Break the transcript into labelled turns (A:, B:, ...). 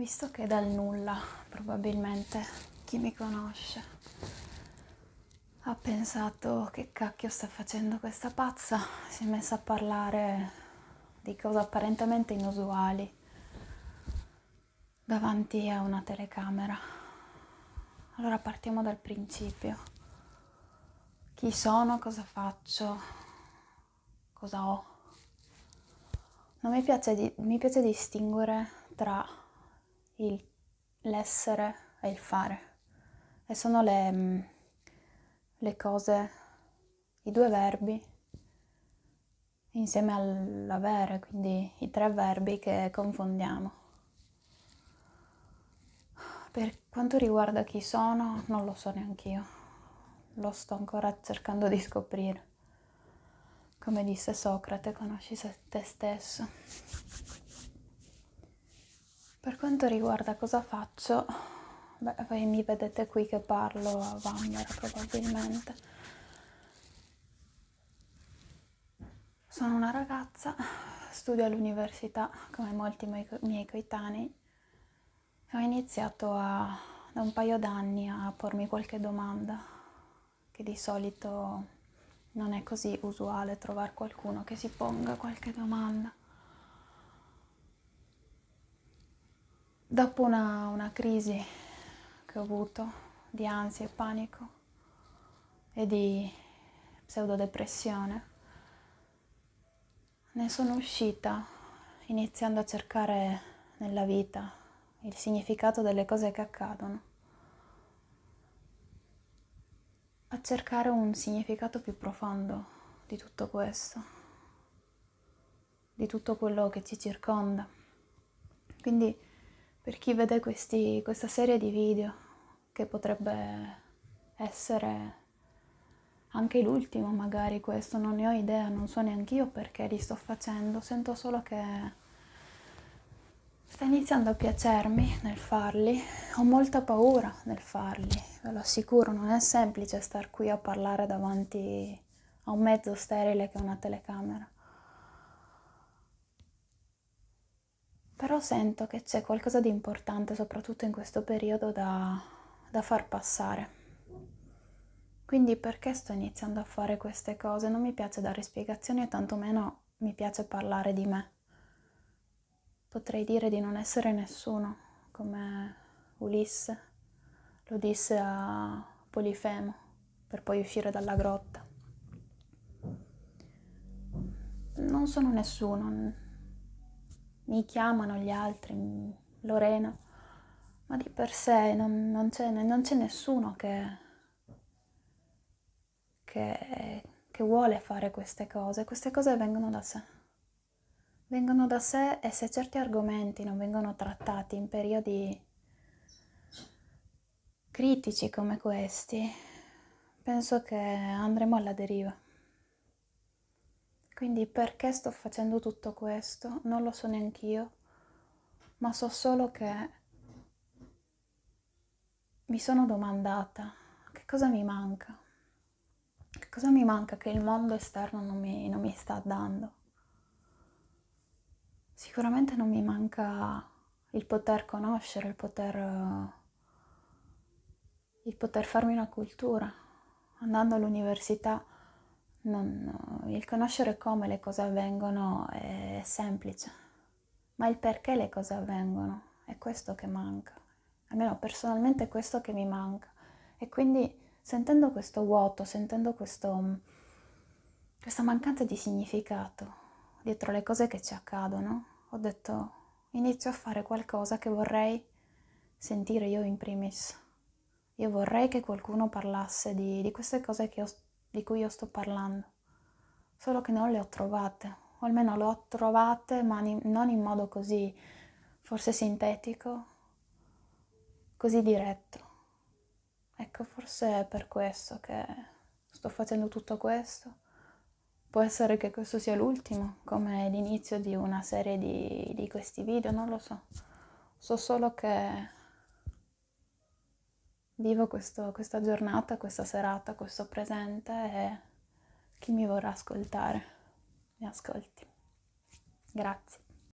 A: visto che dal nulla probabilmente chi mi conosce ha pensato che cacchio sta facendo questa pazza, si è messa a parlare di cose apparentemente inusuali davanti a una telecamera. Allora partiamo dal principio. Chi sono, cosa faccio, cosa ho. Non mi piace, di, mi piace distinguere tra il, l'essere e il fare. E sono le, mm, le cose, i due verbi insieme all'avere, quindi i tre verbi che confondiamo. Per quanto riguarda chi sono, non lo so neanche io, lo sto ancora cercando di scoprire. Come disse Socrate, conosci te stesso. Per quanto riguarda cosa faccio, beh, voi mi vedete qui che parlo a Vanvera probabilmente. Sono una ragazza, studio all'università come molti miei, miei coetanei e ho iniziato a, da un paio d'anni a pormi qualche domanda che di solito non è così usuale trovare qualcuno che si ponga qualche domanda dopo una, una, crisi che ho avuto di ansia e panico e di pseudodepressione, ne sono uscita iniziando a cercare nella vita il significato delle cose che accadono, a cercare un significato più profondo di tutto questo, di tutto quello che ci circonda. Quindi per chi vede questi, questa serie di video, che potrebbe essere anche l'ultimo magari questo, non ne ho idea, non so neanche io perché li sto facendo, sento solo che sta iniziando a piacermi nel farli, ho molta paura nel farli, ve lo assicuro, non è semplice star qui a parlare davanti a un mezzo sterile che è una telecamera. però sento che c'è qualcosa di importante, soprattutto in questo periodo, da, da far passare. Quindi perché sto iniziando a fare queste cose? Non mi piace dare spiegazioni e tantomeno mi piace parlare di me. Potrei dire di non essere nessuno, come Ulisse lo disse a Polifemo per poi uscire dalla grotta. Non sono nessuno, mi chiamano gli altri, mm, Lorena, ma di per sé non, non, c'è, non c'è, nessuno che, che, che vuole fare queste cose, queste cose vengono da sé. Vengono da sé e se certi argomenti non vengono trattati in periodi critici come questi, penso che andremo alla deriva. Quindi perché sto facendo tutto questo? Non lo so neanch'io, ma so solo che mi sono domandata che cosa mi manca, che cosa mi manca che il mondo esterno non mi, non mi sta dando. Sicuramente non mi manca il poter conoscere, il poter, il poter farmi una cultura. Andando all'università non, il conoscere come le cose avvengono è semplice, ma il perché le cose avvengono è questo che manca, almeno personalmente è questo che mi manca. E quindi sentendo questo vuoto, sentendo questo, questa mancanza di significato dietro le cose che ci accadono, ho detto inizio a fare qualcosa che vorrei sentire io in primis. Io vorrei che qualcuno parlasse di, di queste cose che ho di cui io sto parlando, solo che non le ho trovate, o almeno le ho trovate ma non in modo così forse sintetico, così diretto. Ecco, forse è per questo che sto facendo tutto questo. Può essere che questo sia l'ultimo, come l'inizio di una serie di, di questi video, non lo so. So solo che vivo questo, questa giornata, questa serata, questo presente e chi mi vorrà ascoltare mi ascolti. Grazie.